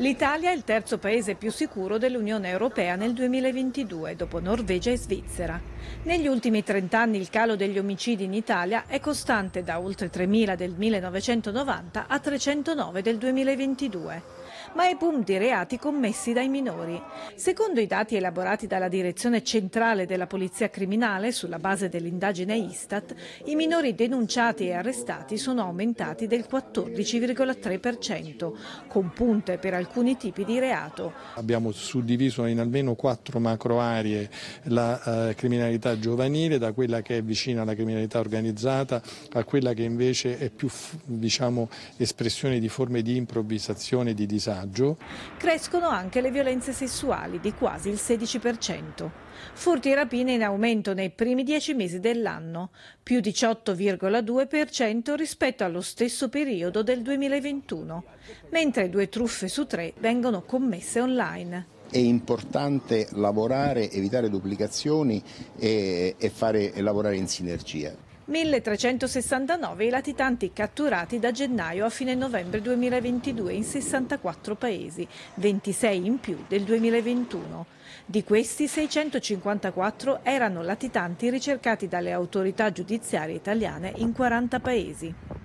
L'Italia è il terzo paese più sicuro dell'Unione Europea nel 2022, dopo Norvegia e Svizzera. Negli ultimi 30 anni il calo degli omicidi in Italia è costante da oltre 3.000 del 1990 a 309 del 2022 ma è boom di reati commessi dai minori. Secondo i dati elaborati dalla Direzione Centrale della Polizia Criminale sulla base dell'indagine Istat, i minori denunciati e arrestati sono aumentati del 14,3%, con punte per alcuni tipi di reato. Abbiamo suddiviso in almeno quattro macro aree la eh, criminalità giovanile, da quella che è vicina alla criminalità organizzata a quella che invece è più diciamo, espressione di forme di improvvisazione e di disagio maggio. Crescono anche le violenze sessuali di quasi il 16%. Furti e rapine in aumento nei primi dieci mesi dell'anno, più 18,2% rispetto allo stesso periodo del 2021, mentre due truffe su tre vengono commesse online è importante lavorare, evitare duplicazioni e, e, fare, e lavorare in sinergia. 1369 i latitanti catturati da gennaio a fine novembre 2022 in 64 paesi, 26 in più del 2021. Di questi 654 erano latitanti ricercati dalle autorità giudiziarie italiane in 40 paesi.